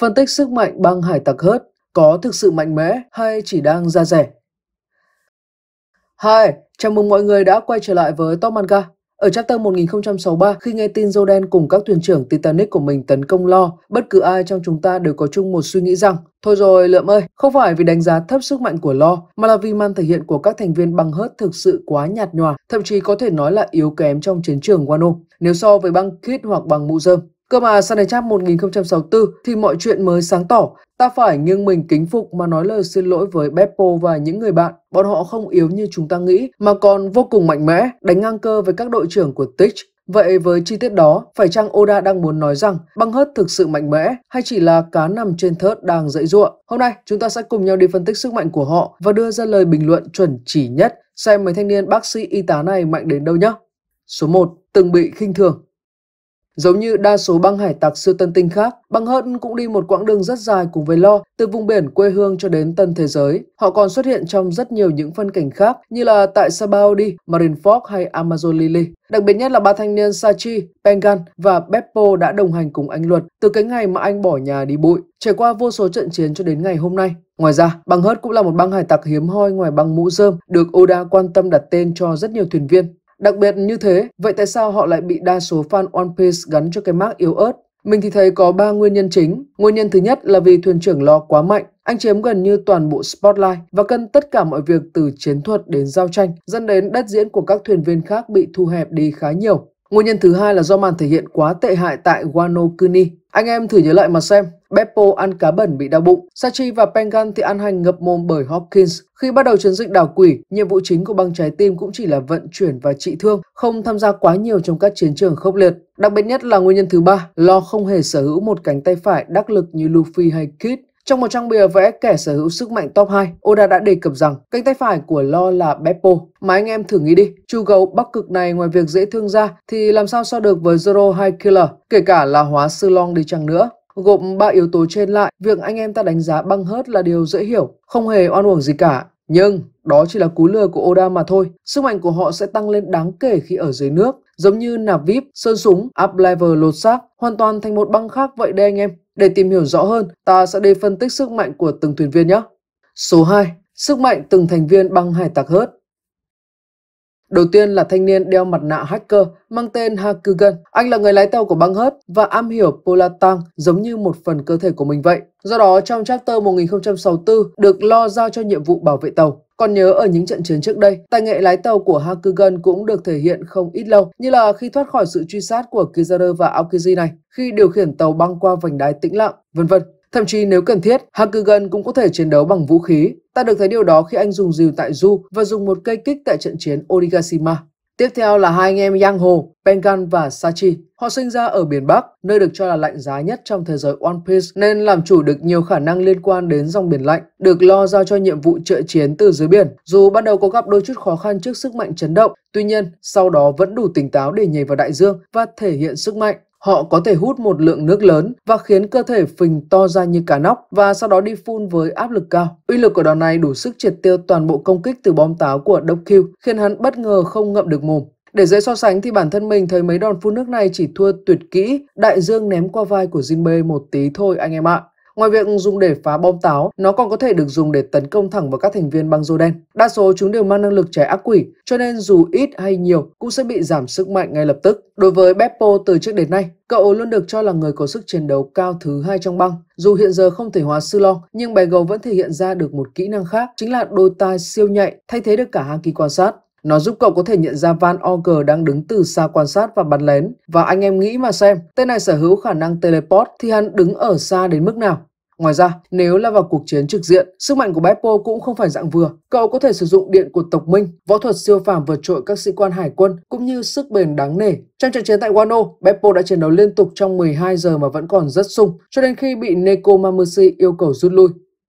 Phân tích sức mạnh băng hải tặc hớt có thực sự mạnh mẽ hay chỉ đang ra rẻ. Hai, chào mừng mọi người đã quay trở lại với Top Manga. Ở chapter 1063, khi nghe tin Jordan cùng các thuyền trưởng Titanic của mình tấn công lo, bất cứ ai trong chúng ta đều có chung một suy nghĩ rằng Thôi rồi lượm ơi, không phải vì đánh giá thấp sức mạnh của lo, mà là vì màn thể hiện của các thành viên băng hớt thực sự quá nhạt nhòa, thậm chí có thể nói là yếu kém trong chiến trường Wano, nếu so với băng Kid hoặc băng mũ rơm. Cơ mà sang đến trang 1064 thì mọi chuyện mới sáng tỏ, ta phải nghiêng mình kính phục mà nói lời xin lỗi với Beppo và những người bạn. Bọn họ không yếu như chúng ta nghĩ mà còn vô cùng mạnh mẽ, đánh ngang cơ với các đội trưởng của Tich. Vậy với chi tiết đó, phải chăng Oda đang muốn nói rằng băng hớt thực sự mạnh mẽ hay chỉ là cá nằm trên thớt đang dãy ruộng? Hôm nay, chúng ta sẽ cùng nhau đi phân tích sức mạnh của họ và đưa ra lời bình luận chuẩn chỉ nhất xem mấy thanh niên bác sĩ y tá này mạnh đến đâu nhé. Số 1. Từng bị khinh thường Giống như đa số băng hải tặc xưa tân tinh khác, băng hận cũng đi một quãng đường rất dài cùng với lo, từ vùng biển quê hương cho đến tân thế giới. Họ còn xuất hiện trong rất nhiều những phân cảnh khác như là tại Sabaody, Marineford hay Amazon Lily. Đặc biệt nhất là ba thanh niên Sachi, Pengan và Beppo đã đồng hành cùng anh Luật từ cái ngày mà anh bỏ nhà đi bụi, trải qua vô số trận chiến cho đến ngày hôm nay. Ngoài ra, băng hớt cũng là một băng hải tặc hiếm hoi ngoài băng mũ rơm được Oda quan tâm đặt tên cho rất nhiều thuyền viên. Đặc biệt như thế, vậy tại sao họ lại bị đa số fan One Piece gắn cho cái mác yếu ớt? Mình thì thấy có 3 nguyên nhân chính. Nguyên nhân thứ nhất là vì thuyền trưởng lo quá mạnh. Anh chiếm gần như toàn bộ spotlight và cân tất cả mọi việc từ chiến thuật đến giao tranh, dẫn đến đất diễn của các thuyền viên khác bị thu hẹp đi khá nhiều. Nguyên nhân thứ hai là do màn thể hiện quá tệ hại tại Wano Kuni. Anh em thử nhớ lại mà xem, Beppo ăn cá bẩn bị đau bụng, Sachi và Pengan thì ăn hành ngập mồm bởi Hopkins. Khi bắt đầu chiến dịch đảo quỷ, nhiệm vụ chính của băng trái tim cũng chỉ là vận chuyển và trị thương, không tham gia quá nhiều trong các chiến trường khốc liệt. Đặc biệt nhất là nguyên nhân thứ ba, Lo không hề sở hữu một cánh tay phải đắc lực như Luffy hay Kid. Trong một trang bìa vẽ kẻ sở hữu sức mạnh top 2, Oda đã đề cập rằng cánh tay phải của Lo là Beppo. Mà anh em thử nghĩ đi, chú gấu bắc cực này ngoài việc dễ thương ra thì làm sao so được với Zoro hay Killer, kể cả là hóa sư Long đi chăng nữa. Gộp ba yếu tố trên lại, việc anh em ta đánh giá băng hớt là điều dễ hiểu, không hề oan uổng gì cả. Nhưng đó chỉ là cú lừa của Oda mà thôi. Sức mạnh của họ sẽ tăng lên đáng kể khi ở dưới nước, giống như nạp vip, sơn súng, up level lột xác, hoàn toàn thành một băng khác vậy đây anh em. Để tìm hiểu rõ hơn, ta sẽ đi phân tích sức mạnh của từng thuyền viên nhé. Số 2. Sức mạnh từng thành viên băng hải tặc hớt. Đầu tiên là thanh niên đeo mặt nạ hacker mang tên Hakugan. Anh là người lái tàu của băng hớt và am hiểu Polatang giống như một phần cơ thể của mình vậy. Do đó, trong chapter 1064 được lo giao cho nhiệm vụ bảo vệ tàu. Còn nhớ ở những trận chiến trước đây, tài nghệ lái tàu của Hakugan cũng được thể hiện không ít lâu, như là khi thoát khỏi sự truy sát của Kizaru và Aokiji này, khi điều khiển tàu băng qua vành đai tĩnh lặng, vân vân. Thậm chí nếu cần thiết, Hakugan cũng có thể chiến đấu bằng vũ khí. Ta được thấy điều đó khi anh dùng rìu tại Du và dùng một cây kích tại trận chiến Onigashima. Tiếp theo là hai anh em Yang Ho, Pengan và Sachi. Họ sinh ra ở biển Bắc, nơi được cho là lạnh giá nhất trong thế giới One Piece nên làm chủ được nhiều khả năng liên quan đến dòng biển lạnh, được lo giao cho nhiệm vụ trợ chiến từ dưới biển. Dù ban đầu có gặp đôi chút khó khăn trước sức mạnh chấn động, tuy nhiên sau đó vẫn đủ tỉnh táo để nhảy vào đại dương và thể hiện sức mạnh. Họ có thể hút một lượng nước lớn và khiến cơ thể phình to ra như cá nóc và sau đó đi phun với áp lực cao. Uy lực của đòn này đủ sức triệt tiêu toàn bộ công kích từ bom táo của Dokyu, khiến hắn bất ngờ không ngậm được mồm. Để dễ so sánh thì bản thân mình thấy mấy đòn phun nước này chỉ thua tuyệt kỹ đại dương ném qua vai của Jinbe một tí thôi anh em ạ. Ngoài việc dùng để phá bom táo, nó còn có thể được dùng để tấn công thẳng vào các thành viên băng rô đen. Đa số chúng đều mang năng lực trái ác quỷ, cho nên dù ít hay nhiều cũng sẽ bị giảm sức mạnh ngay lập tức. Đối với Beppo từ trước đến nay, cậu luôn được cho là người có sức chiến đấu cao thứ hai trong băng. Dù hiện giờ không thể hóa sư long, nhưng bé gấu vẫn thể hiện ra được một kỹ năng khác, chính là đôi tai siêu nhạy, thay thế được cả hàng kỳ quan sát. Nó giúp cậu có thể nhận ra Van Orger đang đứng từ xa quan sát và bắn lén. Và anh em nghĩ mà xem, tên này sở hữu khả năng teleport thì hắn đứng ở xa đến mức nào. Ngoài ra, nếu là vào cuộc chiến trực diện, sức mạnh của Beppo cũng không phải dạng vừa. Cậu có thể sử dụng điện của tộc Minh, võ thuật siêu phàm vượt trội các sĩ quan hải quân cũng như sức bền đáng nể. Trong trận chiến tại Wano, Beppo đã chiến đấu liên tục trong 12 giờ mà vẫn còn rất sung, cho đến khi bị Neko Mamushi yêu cầu rút lui.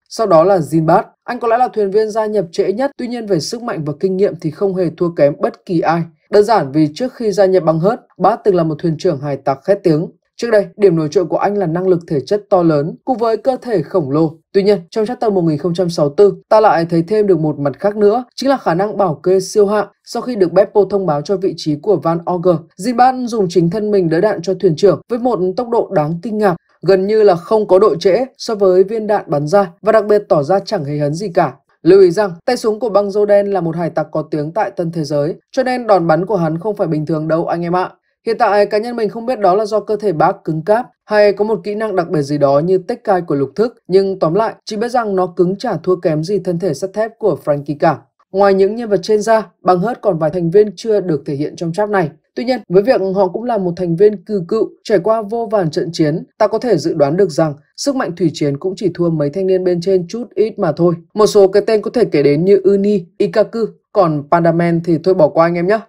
Sau đó là Jinbat, anh có lẽ là thuyền viên gia nhập trễ nhất, tuy nhiên về sức mạnh và kinh nghiệm thì không hề thua kém bất kỳ ai. Đơn giản vì trước khi gia nhập bằng hớt, bá từng là một thuyền trưởng hải tặc khét tiếng. Trước đây, điểm nổi trội của anh là năng lực thể chất to lớn cùng với cơ thể khổng lồ. Tuy nhiên, trong chapter 1064, ta lại thấy thêm được một mặt khác nữa, chính là khả năng bảo kê siêu hạng. Sau khi được Beppo thông báo cho vị trí của Van Auger, Zinban dùng chính thân mình đỡ đạn cho thuyền trưởng với một tốc độ đáng kinh ngạc gần như là không có độ trễ so với viên đạn bắn ra và đặc biệt tỏ ra chẳng hề hấn gì cả. Lưu ý rằng, tay súng của băng rô đen là một hải tặc có tiếng tại tân thế giới, cho nên đòn bắn của hắn không phải bình thường đâu anh em ạ. Hiện tại cá nhân mình không biết đó là do cơ thể bác cứng cáp hay có một kỹ năng đặc biệt gì đó như tách cai của lục thức, nhưng tóm lại chỉ biết rằng nó cứng chả thua kém gì thân thể sắt thép của Frankie cả. Ngoài những nhân vật trên ra, băng hớt còn vài thành viên chưa được thể hiện trong chap này. Tuy nhiên, với việc họ cũng là một thành viên cư cựu trải qua vô vàn trận chiến, ta có thể dự đoán được rằng sức mạnh thủy chiến cũng chỉ thua mấy thanh niên bên trên chút ít mà thôi. Một số cái tên có thể kể đến như Uni, Ikaku, còn Pandaman thì thôi bỏ qua anh em nhé.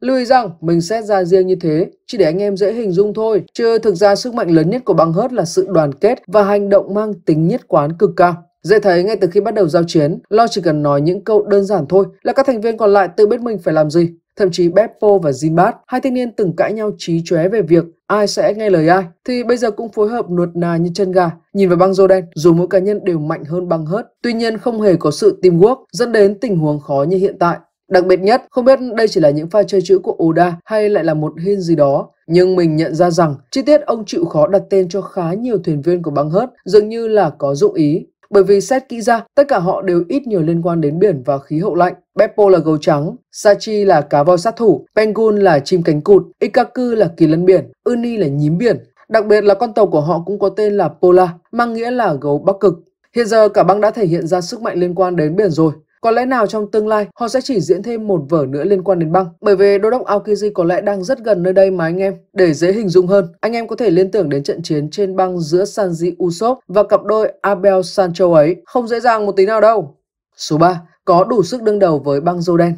Lưu ý rằng mình xét ra riêng như thế chỉ để anh em dễ hình dung thôi, chứ thực ra sức mạnh lớn nhất của băng hớt là sự đoàn kết và hành động mang tính nhất quán cực cao. Dễ thấy ngay từ khi bắt đầu giao chiến, Lo chỉ cần nói những câu đơn giản thôi là các thành viên còn lại tự biết mình phải làm gì. Thậm chí Beppo và Zinbat, hai thanh niên từng cãi nhau trí chóe về việc ai sẽ nghe lời ai, thì bây giờ cũng phối hợp nuột nà như chân gà. Nhìn vào băng rô đen, dù mỗi cá nhân đều mạnh hơn băng hớt, tuy nhiên không hề có sự quốc dẫn đến tình huống khó như hiện tại. Đặc biệt nhất, không biết đây chỉ là những pha chơi chữ của Oda hay lại là một hint gì đó, nhưng mình nhận ra rằng chi tiết ông chịu khó đặt tên cho khá nhiều thuyền viên của băng hớt dường như là có dụng ý. Bởi vì xét kỹ ra, tất cả họ đều ít nhiều liên quan đến biển và khí hậu lạnh. Beppo là gấu trắng, Sachi là cá voi sát thủ, Penguin là chim cánh cụt, Ikaku là kỳ lân biển, Uni là nhím biển. Đặc biệt là con tàu của họ cũng có tên là Pola, mang nghĩa là gấu bắc cực. Hiện giờ cả băng đã thể hiện ra sức mạnh liên quan đến biển rồi, có lẽ nào trong tương lai họ sẽ chỉ diễn thêm một vở nữa liên quan đến băng, bởi vì đô đốc Aokiji có lẽ đang rất gần nơi đây mà anh em. Để dễ hình dung hơn, anh em có thể liên tưởng đến trận chiến trên băng giữa Sanji Usopp và cặp đôi Abel Sancho ấy, không dễ dàng một tí nào đâu. Số 3. Có đủ sức đương đầu với băng rô đen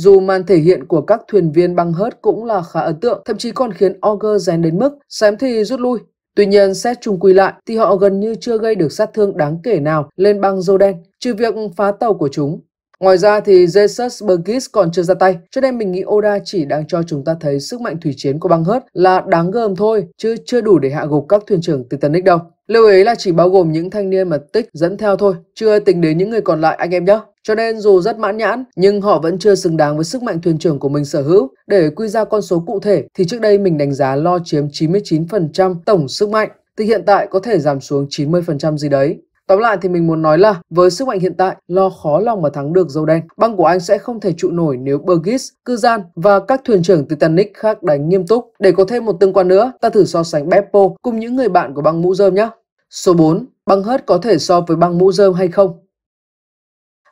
dù màn thể hiện của các thuyền viên băng hớt cũng là khá ấn tượng, thậm chí còn khiến Auger rèn đến mức xém thì rút lui. Tuy nhiên, xét chung quy lại thì họ gần như chưa gây được sát thương đáng kể nào lên băng đen trừ việc phá tàu của chúng. Ngoài ra thì Jesus Burgess còn chưa ra tay, cho nên mình nghĩ Oda chỉ đang cho chúng ta thấy sức mạnh thủy chiến của băng hớt là đáng gờm thôi, chứ chưa đủ để hạ gục các thuyền trưởng Titanic đâu. Lưu ý là chỉ bao gồm những thanh niên mà Tích dẫn theo thôi, chưa tính đến những người còn lại anh em nhé. Cho nên dù rất mãn nhãn, nhưng họ vẫn chưa xứng đáng với sức mạnh thuyền trưởng của mình sở hữu. Để quy ra con số cụ thể thì trước đây mình đánh giá lo chiếm 99% tổng sức mạnh, thì hiện tại có thể giảm xuống 90% gì đấy. Tóm lại thì mình muốn nói là với sức mạnh hiện tại, lo khó lòng mà thắng được dâu đen. Băng của Anh sẽ không thể trụ nổi nếu Burgess, Cư và các thuyền trưởng Titanic khác đánh nghiêm túc. Để có thêm một tương quan nữa, ta thử so sánh Beppo cùng những người bạn của băng mũ rơm nhé. Số 4. Băng hớt có thể so với băng mũ rơm hay không?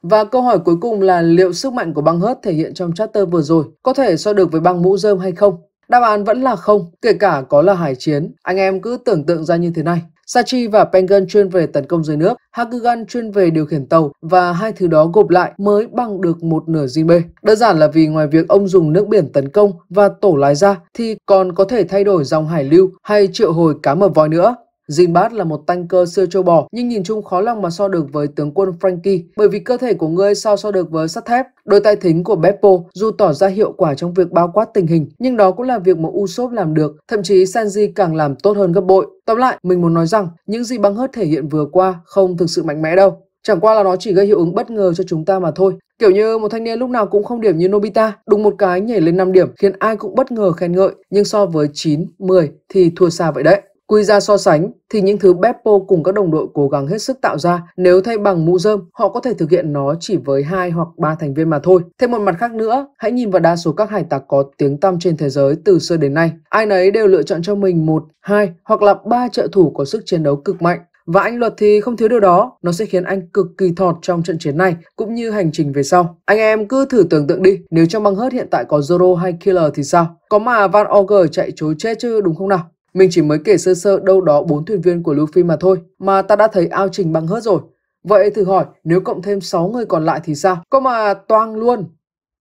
Và câu hỏi cuối cùng là liệu sức mạnh của băng hớt thể hiện trong chapter vừa rồi có thể so được với băng mũ rơm hay không? Đáp án vẫn là không, kể cả có là hải chiến, anh em cứ tưởng tượng ra như thế này. Sachi và Pengan chuyên về tấn công dưới nước, Hakugan chuyên về điều khiển tàu và hai thứ đó gộp lại mới bằng được một nửa Jinbe. Đơn giản là vì ngoài việc ông dùng nước biển tấn công và tổ lái ra thì còn có thể thay đổi dòng hải lưu hay triệu hồi cá mập voi nữa. Zimbart là một cơ siêu châu bò nhưng nhìn chung khó lòng mà so được với tướng quân Frankie bởi vì cơ thể của ngươi sao so được với sắt thép. Đôi tay thính của Beppo dù tỏ ra hiệu quả trong việc bao quát tình hình nhưng đó cũng là việc mà Usopp làm được, thậm chí Sanji càng làm tốt hơn gấp bội. Tóm lại, mình muốn nói rằng những gì băng hớt thể hiện vừa qua không thực sự mạnh mẽ đâu. Chẳng qua là nó chỉ gây hiệu ứng bất ngờ cho chúng ta mà thôi. Kiểu như một thanh niên lúc nào cũng không điểm như Nobita, đùng một cái nhảy lên 5 điểm khiến ai cũng bất ngờ khen ngợi, nhưng so với 9, 10 thì thua xa vậy đấy. Quy ra so sánh thì những thứ Beppo cùng các đồng đội cố gắng hết sức tạo ra, nếu thay bằng mũ rơm, họ có thể thực hiện nó chỉ với hai hoặc ba thành viên mà thôi. Thêm một mặt khác nữa, hãy nhìn vào đa số các hải tặc có tiếng tăm trên thế giới từ xưa đến nay. Ai nấy đều lựa chọn cho mình một, hai hoặc là ba trợ thủ có sức chiến đấu cực mạnh. Và anh Luật thì không thiếu điều đó, nó sẽ khiến anh cực kỳ thọt trong trận chiến này cũng như hành trình về sau. Anh em cứ thử tưởng tượng đi, nếu trong băng hớt hiện tại có Zoro hay Killer thì sao? Có mà Van Auger chạy chối chết chứ đúng không nào? Mình chỉ mới kể sơ sơ đâu đó bốn thuyền viên của Luffy mà thôi, mà ta đã thấy ao trình bằng hớt rồi. Vậy thử hỏi, nếu cộng thêm 6 người còn lại thì sao? Có mà toang luôn.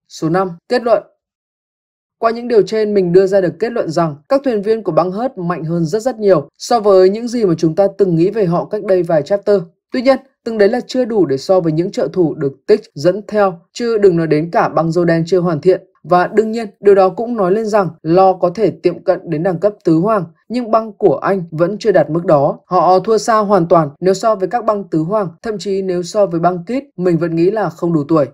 Số 5. Kết luận qua những điều trên, mình đưa ra được kết luận rằng các thuyền viên của băng hớt mạnh hơn rất rất nhiều so với những gì mà chúng ta từng nghĩ về họ cách đây vài chapter. Tuy nhiên, Từng đấy là chưa đủ để so với những trợ thủ được Tích dẫn theo, chứ đừng nói đến cả băng rô đen chưa hoàn thiện. Và đương nhiên, điều đó cũng nói lên rằng Lo có thể tiệm cận đến đẳng cấp tứ hoàng, nhưng băng của Anh vẫn chưa đạt mức đó. Họ thua xa hoàn toàn nếu so với các băng tứ hoàng, thậm chí nếu so với băng kít, mình vẫn nghĩ là không đủ tuổi.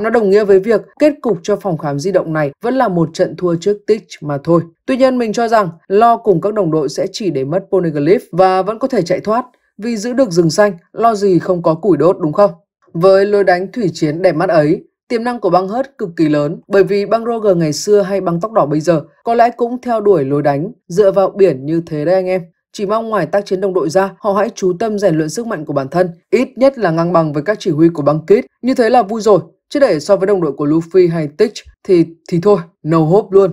Nó đồng nghĩa với việc kết cục cho phòng khám di động này vẫn là một trận thua trước Tich mà thôi. Tuy nhiên mình cho rằng Lo cùng các đồng đội sẽ chỉ để mất Poneglyph và vẫn có thể chạy thoát. Vì giữ được rừng xanh, lo gì không có củi đốt đúng không? Với lối đánh thủy chiến đẹp mắt ấy, tiềm năng của băng hớt cực kỳ lớn bởi vì băng roger ngày xưa hay băng tóc đỏ bây giờ có lẽ cũng theo đuổi lối đánh dựa vào biển như thế đấy anh em. Chỉ mong ngoài tác chiến đồng đội ra, họ hãy chú tâm rèn luyện sức mạnh của bản thân, ít nhất là ngang bằng với các chỉ huy của băng kít. Như thế là vui rồi, chứ để so với đồng đội của Luffy hay Tich thì thì thôi, no hope luôn.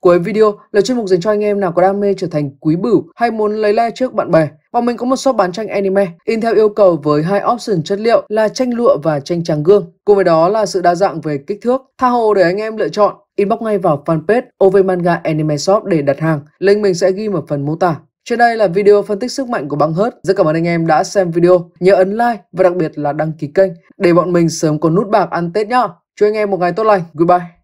Cuối video là chuyên mục dành cho anh em nào có đam mê trở thành quý bửu hay muốn lấy le trước bạn bè. Bọn mình có một shop bán tranh anime in theo yêu cầu với hai option chất liệu là tranh lụa và tranh tràng gương. Cùng với đó là sự đa dạng về kích thước. Tha hồ để anh em lựa chọn. Inbox ngay vào fanpage OV Manga Anime Shop để đặt hàng. Link mình sẽ ghi ở phần mô tả. Trên đây là video phân tích sức mạnh của băng hớt. Rất cảm ơn anh em đã xem video. Nhớ ấn like và đặc biệt là đăng ký kênh để bọn mình sớm có nút bạc ăn Tết nhá. Chúc anh em một ngày tốt lành. Goodbye.